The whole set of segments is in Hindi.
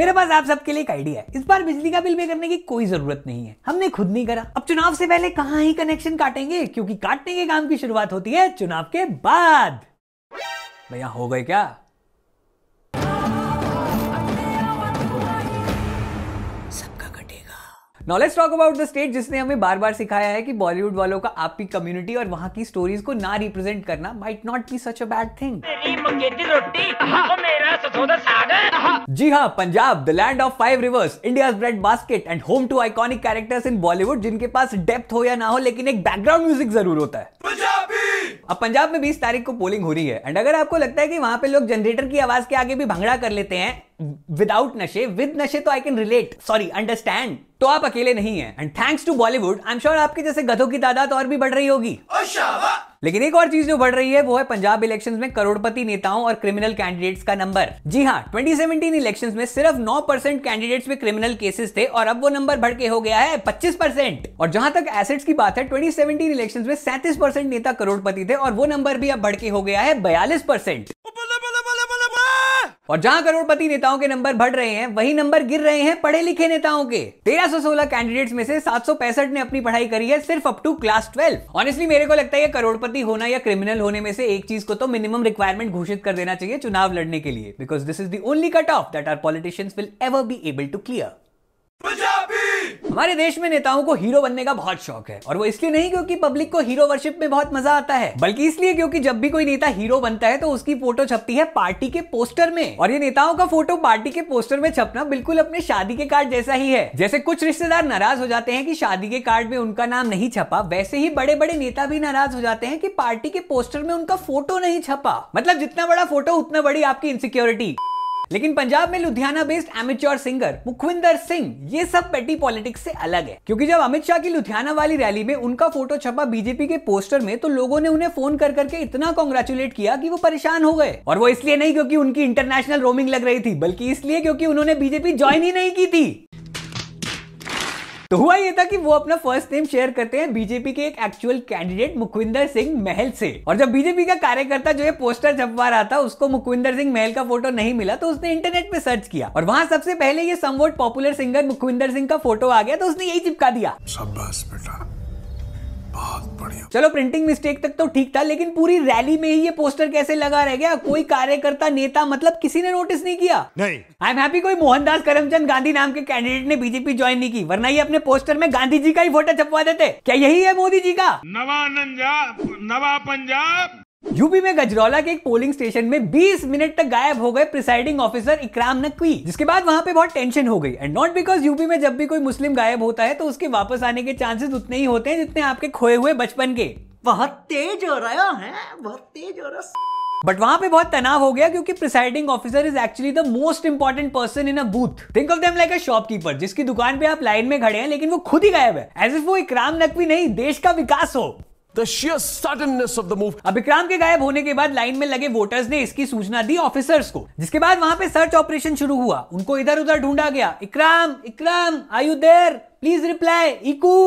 मेरे पास आप सबके लिए एक आइडिया है इस बार बिजली का बिल पे करने की कोई जरूरत नहीं है हमने खुद नहीं करा अब चुनाव से पहले कहाँ ही कनेक्शन काटेंगे क्योंकि काटने के काम की शुरुआत होती है चुनाव के बाद भैया हो गए क्या knowledge talk about the state जिसने हमें बार बार सिखाया है कि बॉलीवुड वालों का आपकी कम्युनिटी और वहाँ की स्टोरीज को ना रिप्रेजेंट करना might not be such a bad thing जी हाँ Punjab the land of five rivers India bread basket and home to iconic characters in Bollywood जिनके पास डेप्थ हो या ना हो लेकिन एक बैकग्राउंड म्यूजिक जरूर होता है अब पंजाब में 20 तारीख को पोलिंग हो रही है एंड अगर आपको लगता है कि वहां पे लोग जनरेटर की आवाज के आगे भी भंगड़ा कर लेते हैं विदाउट नशे विद नशे तो I can relate sorry understand तो आप अकेले नहीं है and thanks to Bollywood I am sure आपके जैसे गधों की तादाद और भी बढ़ रही होगी लेकिन एक और चीज जो बढ़ रही है वो है पंजाब इलेक्शंस में करोड़पति नेताओं और क्रिमिनल कैंडिडेट्स का नंबर जी हाँ 2017 इलेक्शंस में सिर्फ 9 परसेंट कैंडिडेट्स में क्रिमिनल केसेस थे और अब वो नंबर बढ़ के हो गया है 25 परसेंट और जहां तक एसेट्स की बात है 2017 इलेक्शंस में 37 परसेंट नेता करोड़पति थे और वो नंबर भी अब बढ़ के हो गया है बयालीस परसेंट और जहां करोड़पति नेताओं के नंबर बढ़ रहे हैं वही नंबर गिर रहे हैं पढ़े लिखे नेताओं के 1316 कैंडिडेट्स में से सात ने अपनी पढ़ाई करी है सिर्फ up to class twelve honestly मेरे को लगता है करोड़पति होना या क्रिमिनल होने में से एक चीज को तो मिनिमम रिक्वायरमेंट घोषित कर देना चाहिए चुनाव लड़ने के लिए because this is the only cut off that our politicians will ever be able to clear हमारे देश में नेताओं को हीरो बनने का बहुत शौक है और वो इसलिए नहीं क्योंकि पब्लिक को हीरो वर्शिप में बहुत मजा आता है बल्कि इसलिए क्योंकि जब भी कोई नेता हीरो बनता है तो उसकी फोटो छपती है पार्टी के पोस्टर में और ये नेताओं का फोटो पार्टी के पोस्टर में छपना बिल्कुल अपने शादी के कार्ड जैसा ही है जैसे कुछ रिश्तेदार नाराज हो जाते हैं की शादी के कार्ड में उनका नाम नहीं छपा वैसे ही बड़े बड़े नेता भी नाराज हो जाते हैं की पार्टी के पोस्टर में उनका फोटो नहीं छपा मतलब जितना बड़ा फोटो उतना बड़ी आपकी इनसिक्योरिटी लेकिन पंजाब में Ludhiana based amateur singer Mukhwinder Singh ये सब पेटी पॉलिटिक्स से अलग है क्योंकि जब अमित शाह की लुधियाना वाली रैली में उनका फोटो छपा बीजेपी के पोस्टर में तो लोगों ने उन्हें फोन कर करके इतना कॉन्ग्रेचुलेट किया कि वो परेशान हो गए और वो इसलिए नहीं क्योंकि उनकी इंटरनेशनल रोमिंग लग रही थी बल्कि इसलिए क्योंकि उन्होंने बीजेपी ज्वाइन ही नहीं की थी तो हुआ ये था कि वो अपना फर्स्ट नेम शेयर करते हैं बीजेपी के एक एक्चुअल कैंडिडेट मुखविंदर सिंह महल से और जब बीजेपी का कार्यकर्ता जो ये पोस्टर छपवा रहा था उसको मुखविंदर सिंह महल का फोटो नहीं मिला तो उसने इंटरनेट पे सर्च किया और वहां सबसे पहले ये somewhat popular singer Mukhwinder Singh का फोटो आ गया तो उसने यही चिपका दिया बेटा बहुत बढ़िया चलो प्रिंटिंग मिस्टेक तक तो ठीक था लेकिन पूरी रैली में ही ये पोस्टर कैसे लगा रह गया कोई कार्यकर्ता नेता मतलब किसी ने नोटिस नहीं किया नहीं आई एम हैप्पी कोई मोहनदास करमचंद गांधी नाम के कैंडिडेट ने बीजेपी ज्वाइन नहीं की वरना ये अपने पोस्टर में गांधी जी का ही फोटो छपवा देते क्या यही है मोदी जी का नवा नवा पंजाब यूपी में गजरौला के एक पोलिंग स्टेशन में 20 मिनट तक गायब हो गए प्रिसाइडिंग ऑफिसर इकराम नकवी जिसके बाद वहां पे बहुत टेंशन हो गई एंड नॉट बिकॉज यूपी में जब भी कोई मुस्लिम गायब होता है तो उसके वापस आने के चांसेस उतने ही होते हैं जितने आपके खोए हुए बचपन के बहुत तेज हो रहा है बहुत तेज हो रहा बट वहां पे बहुत तनाव हो गया क्योंकि presiding officer is actually the most important person in a booth think of them like a shopkeeper जिसकी दुकान पे आप लाइन में खड़े हैं लेकिन वो खुद ही गायब है एज इफ वो इकराम नकवी नहीं देश का विकास हो the sheer suddenness of the move Abhikram के गायब होने के बाद लाइन में लगे वोटर्स ने इसकी सूचना दी ऑफिसर्स को जिसके बाद वहां पे सर्च ऑपरेशन शुरू हुआ उनको इधर उधर ढूंढा गया Ikram Ikram are you there please reply Iku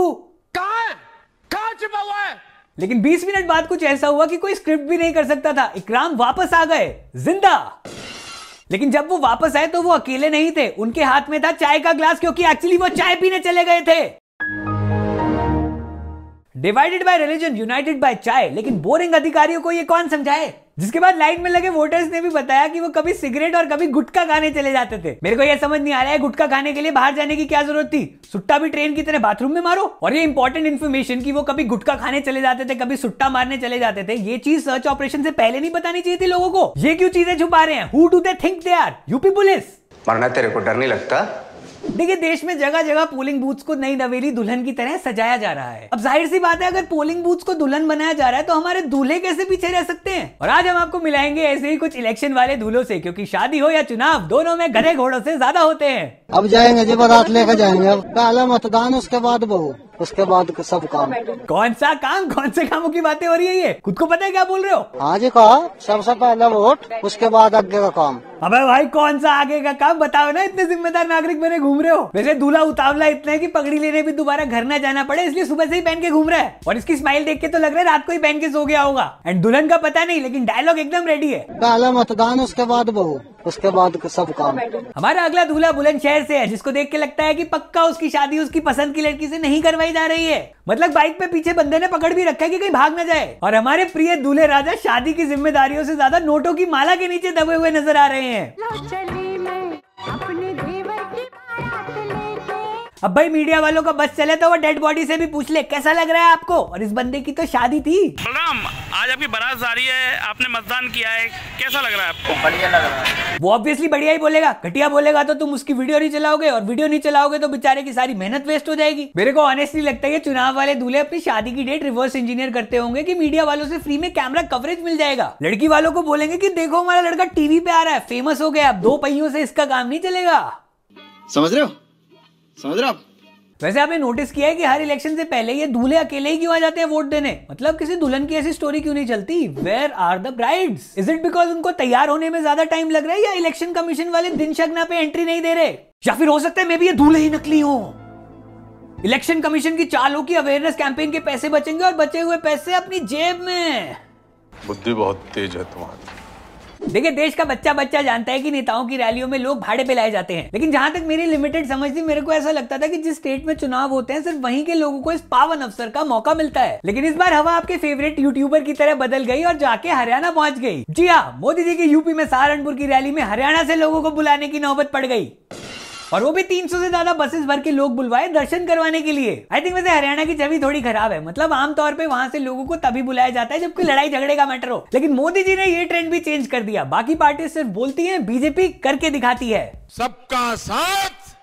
कहा छिपा हुआ है लेकिन 20 मिनट बाद कुछ ऐसा हुआ कि कोई स्क्रिप्ट भी नहीं कर सकता था इकराम वापस आ गए जिंदा लेकिन जब वो वापस आए तो वो अकेले नहीं थे उनके हाथ में था चाय का ग्लास क्योंकि एक्चुअली वो चाय पीने चले गए थे divided by religion united by chai लेकिन बोरिंग अधिकारियों को ये कौन समझाए जिसके बाद लाइन में लगे वोटर्स ने भी बताया कि वो कभी सिगरेट और कभी गुटखा खाने चले जाते थे मेरे को ये समझ नहीं आ रहा है गुटखा खाने के लिए बाहर जाने की क्या जरूरत थी सुट्टा भी ट्रेन की तरह बाथरूम में मारो और ये इंपॉर्टेंट इन्फॉर्मेशन की वो कभी गुटखा खाने चले जाते थे कभी सुट्टा मारने चले जाते थे ये चीज सर्च ऑपरेशन से पहले नहीं बतानी चाहिए थी लोगों को ये क्यों चीजें छुपा रहे हैं who do they think they are UP police मरना तेरे को डर नहीं लगता देखिए देश में जगह जगह पोलिंग बूथ्स को नई नवेली दुल्हन की तरह सजाया जा रहा है अब जाहिर सी बात है अगर पोलिंग बूथ्स को दुल्हन बनाया जा रहा है तो हमारे दूल्हे कैसे पीछे रह सकते हैं और आज हम आपको मिलाएंगे ऐसे ही कुछ इलेक्शन वाले दूल्हों से क्योंकि शादी हो या चुनाव दोनों में घरे घोड़ों से ज्यादा होते हैं अब जाएंगे जी बारात लेकर जाएंगे अब पहला मतदान उसके बाद बहु उसके बाद सब काम कौन सा काम कौन से कामों की बातें हो रही है ये खुद को पता है क्या बोल रहे हो हाँ जी कहा सबसे पहला वोट उसके बाद आगे का काम अबे भाई कौन सा आगे का काम बताओ ना इतने जिम्मेदार नागरिक बने घूम रहे हो वैसे दूल्हा उतावला इतना है कि पगड़ी लेने भी दोबारा घर ना जाना पड़े इसलिए सुबह से ही पहन के घूम रहा है और इसकी स्माइल देख के तो लग रहा है रात को ही पहन के सो गया होगा एंड दुल्हन का पता नहीं लेकिन डायलॉग एकदम रेडी है पहला मतदान उसके बाद बहू उसके बाद सब काम हमारा अगला दूल्हा बुलंदशहर से है जिसको देख के लगता है कि पक्का उसकी शादी उसकी पसंद की लड़की से नहीं करवाई जा रही है मतलब बाइक पे पीछे बंदे ने पकड़ भी रखा है कि कहीं भाग ना जाए और हमारे प्रिय दूल्हे राजा शादी की जिम्मेदारियों से ज्यादा नोटों की माला के नीचे दबे हुए नजर आ रहे हैं हैं अपने अब भाई मीडिया वालों का बस चले तो वो डेड बॉडी से भी पूछ ले कैसा लग रहा है आपको और इस बंदे की तो शादी थी बलराम आज आपकी बारात रही है आपने मतदान किया है कैसा लग रहा है आपको बढ़िया लग रहा है वो ऑब्वियसली बढ़िया ही बोलेगा घटिया बोलेगा तो तुम उसकी वीडियो नहीं चलाओगे और वीडियो नहीं चलाओगे तो बेचारे की सारी मेहनत वेस्ट हो जाएगी मेरे को ऑनेस्टली लगता है चुनाव वाले दूल्हे अपनी शादी की डेट रिवर्स इंजीनियर करते होंगे की मीडिया वालों से फ्री में कैमरा कवरेज मिल जाएगा लड़की वालों को बोलेंगे की देखो हमारा लड़का टीवी पे आ रहा है फेमस हो गया अब दो पहियों से इसका काम नहीं चलेगा समझ रहे हो समझ रहे आप वैसे आपने नोटिस किया है कि हर इलेक्शन से पहले ये दूल्हे अकेले ही क्यों आ जाते हैं वोट देने मतलब किसी दुल्हन की ऐसी स्टोरी क्यों नहीं चलती where are the brides is it because उनको तैयार होने में ज्यादा टाइम लग रहा है या इलेक्शन कमीशन वाले दिन शकना पे एंट्री नहीं दे रहे या फिर हो सकता है मे भी ये दूल्हे ही नकली हो इलेक्शन कमीशन की चालों की अवेयरनेस कैंपेन के पैसे बचेंगे और बचे हुए पैसे अपनी जेब में बुद्धि बहुत तेज है तुम्हारी देखिए देश का बच्चा बच्चा जानता है कि नेताओं की रैलियों में लोग भाड़े पे लाए जाते हैं लेकिन जहां तक मेरी लिमिटेड समझ थी मेरे को ऐसा लगता था कि जिस स्टेट में चुनाव होते हैं सिर्फ वहीं के लोगों को इस पावन अवसर का मौका मिलता है लेकिन इस बार हवा आपके फेवरेट यूट्यूबर की तरह बदल गई और जाके हरियाणा पहुंच गई जी हाँ मोदी जी की यूपी में सहारनपुर की रैली में हरियाणा से लोगों को बुलाने की नौबत पड़ गई और वो भी 300 से ज्यादा बसेस भर के लोग बुलवाए दर्शन करवाने के लिए आई थिंक वैसे हरियाणा की छवि थोड़ी खराब है मतलब आमतौर पर वहां से लोगों को तभी बुलाया जाता है जब कोई लड़ाई झगड़े का मैटर हो लेकिन मोदी जी ने ये ट्रेंड भी चेंज कर दिया बाकी पार्टी सिर्फ बोलती है बीजेपी करके दिखाती है सबका साथ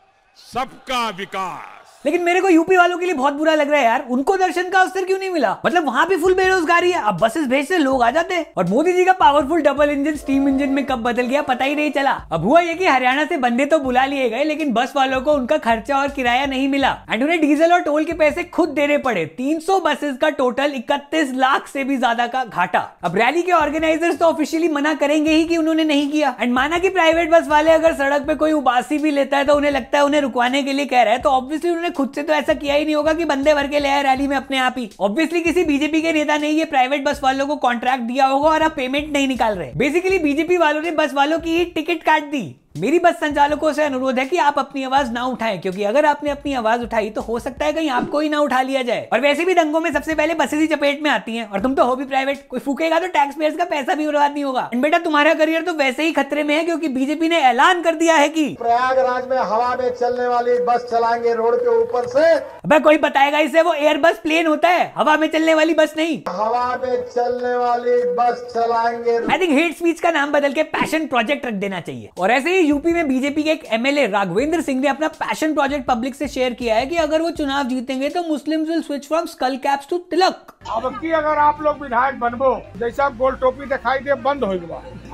सबका विकास लेकिन मेरे को यूपी वालों के लिए बहुत बुरा लग रहा है यार उनको दर्शन का अवसर क्यों नहीं मिला मतलब वहाँ भी फुल बेरोजगारी है अब बसेस भेजते लोग आ जाते और मोदी जी का powerful double engine steam engine में कब बदल गया पता ही नहीं चला अब हुआ ये कि हरियाणा से बंदे तो बुला लिए गए लेकिन बस वालों को उनका खर्चा और किराया नहीं मिला एंड उन्हें डीजल और टोल के पैसे खुद देने पड़े तीन बसेस का टोटल इकतीस लाख से भी ज्यादा का घाटा अब रैली के ऑर्गेनाइजर्स तो ऑफिशियली मना करेंगे ही की उन्होंने नहीं किया एंड माना की प्राइवेट बस वाले अगर सड़क पे कोई उबासी भी लेता है तो उन्हें लगता है उन्हें रुकवाने के लिए कह रहा है तो ऑब्वियसली उन्होंने ने खुद से तो ऐसा किया ही नहीं होगा कि बंदे भर के ले आए रैली में अपने आप ही ऑब्वियसली किसी बीजेपी के नेता ने ये प्राइवेट बस वालों को कॉन्ट्रैक्ट दिया होगा और अब पेमेंट नहीं निकाल रहे बेसिकली बीजेपी वालों ने बस वालों की ही टिकट काट दी मेरी बस संचालकों से अनुरोध है कि आप अपनी आवाज ना उठाएं क्योंकि अगर आपने अपनी आवाज उठाई तो हो सकता है कहीं आपको ही ना उठा लिया जाए और वैसे भी दंगों में सबसे पहले बसेस ही चपेट में आती हैं और तुम तो हो भी प्राइवेट कोई फूकेगा तो टैक्स पेयर्स का पैसा भी बर्बाद नहीं होगा बेटा तुम्हारा करियर तो वैसे ही खतरे में है क्योंकि बीजेपी ने ऐलान कर दिया है की प्रयागराज में हवा में चलने वाली बस चलाएंगे रोड के ऊपर से अब कोई बताएगा इसे वो एयर बस प्लेन होता है हवा में चलने वाली बस नहीं हवा में चलने वाली बस चलाएंगे आई थिंक हेट स्पीच का नाम बदल के पैशन प्रोजेक्ट रख देना चाहिए और ऐसे ही यूपी में बीजेपी के एक एमएलए राघवेंद्र सिंह ने अपना पैशन प्रोजेक्ट पब्लिक से शेयर किया है कि अगर वो चुनाव जीतेंगे तो Muslim will switch from skull caps to tilak अब की अगर आप लोग विधायक बनबो जैसा गोल टोपी दिखाई दे बंद हो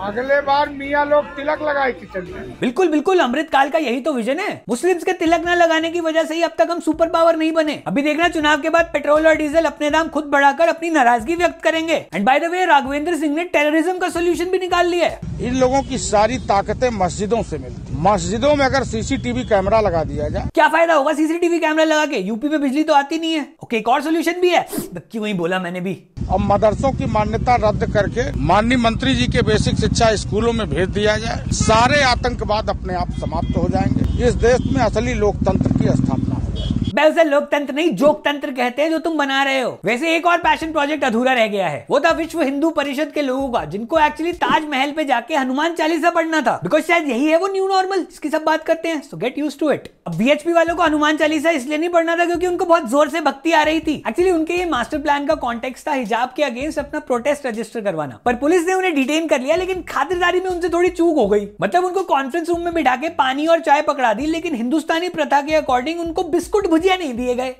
अगले बार मियाँ लोग तिलक लगाए किचन में बिल्कुल बिल्कुल अमृत काल का यही तो विजन है मुस्लिम्स के तिलक न लगाने की वजह से ही अब तक हम सुपर पावर नहीं बने अभी देखना चुनाव के बाद पेट्रोल और डीजल अपने दाम खुद बढ़ाकर अपनी नाराजगी व्यक्त करेंगे and by the way Raghavendra Singh ने टेररिज्म का सोल्यूशन भी निकाल लिया है इन लोगों की सारी ताकतें मस्जिदों ऐसी मिलती मस्जिदों में अगर सीसीटीवी कैमरा लगा दिया जाए क्या फायदा होगा सीसीटीवी कैमरा लगा के यूपी में बिजली तो आती नहीं है ओके एक और सोल्यूशन भी है क्यों ही बोला मैंने भी अब मदरसों की मान्यता रद्द करके माननीय मंत्री जी के बेसिक शिक्षा स्कूलों में भेज दिया जाए सारे आतंकवाद अपने आप समाप्त हो जाएंगे इस देश में असली लोकतंत्र की स्थापना मैं उसे लोकतंत्र नहीं जोक तंत्र कहते हैं जो तुम बना रहे हो वैसे एक और पैशन प्रोजेक्ट अधूरा रह गया है वो था विश्व हिंदू परिषद के लोगों का जिनको एक्चुअली ताजमहल पे जाके हनुमान चालीसा पढ़ना था बिकॉज शायद यही है वो न्यू नॉर्मल जिसकी सब बात करते हैं so get used to it अब बीएचपी वालों को हनुमान चालीसा इसलिए नहीं पढ़ना था क्योंकि उनको बहुत जोर से भक्ति आ रही थी एक्चुअली उनके ये मास्टर प्लान का कॉन्टेक्स था हिजाब के अगेंस्ट अपना प्रोटेस्ट रजिस्टर करवाना पर पुलिस ने उन्हें डिटेन कर लिया लेकिन खातिरदारी में उनसे थोड़ी चूक हो गई मतलब उनको कॉन्फ्रेंस रूम में बिठा के पानी और चाय पकड़ा दी लेकिन हिंदुस्तानी प्रथा के अकॉर्डिंग उनको बिस्कुट भुजी तवज्जो नहीं दिए गए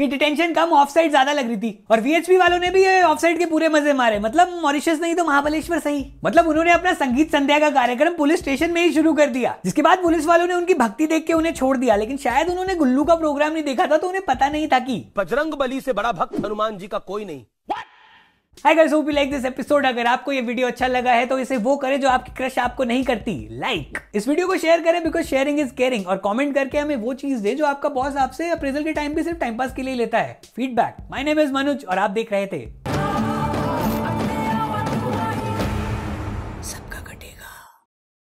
ये डिटेंशन कम ऑफ साइड ज्यादा लग रही थी और वीएचपी वालों ने भी ऑफ साइड के पूरे मजे मारे मतलब मॉरिशस नहीं तो महाबलेश्वर सही मतलब उन्होंने अपना संगीत संध्या का कार्यक्रम पुलिस स्टेशन में ही शुरू कर दिया जिसके बाद पुलिस वालों ने उनकी भक्ति देख के उन्हें छोड़ दिया लेकिन शायद उन्होंने गुल्लू का प्रोग्राम नहीं देखा था तो उन्हें पता नहीं था की बजरंग बली से बड़ा भक्त हनुमान जी का कोई नहीं What? Hi guys hope you like this episode अगर आपको ये वीडियो अच्छा लगा है तो इसे वो करें जो आपकी क्रश आपको नहीं करती लाइक like. इस वीडियो को शेयर करें बिकॉज शेयरिंग इज केयरिंग और कमेंट करके हमें वो चीज दे जो आपका बॉस आपसे अप्रेजल के टाइम भी सिर्फ टाइम पास के लिए लेता है feedback my name is Manoj और आप देख रहे थे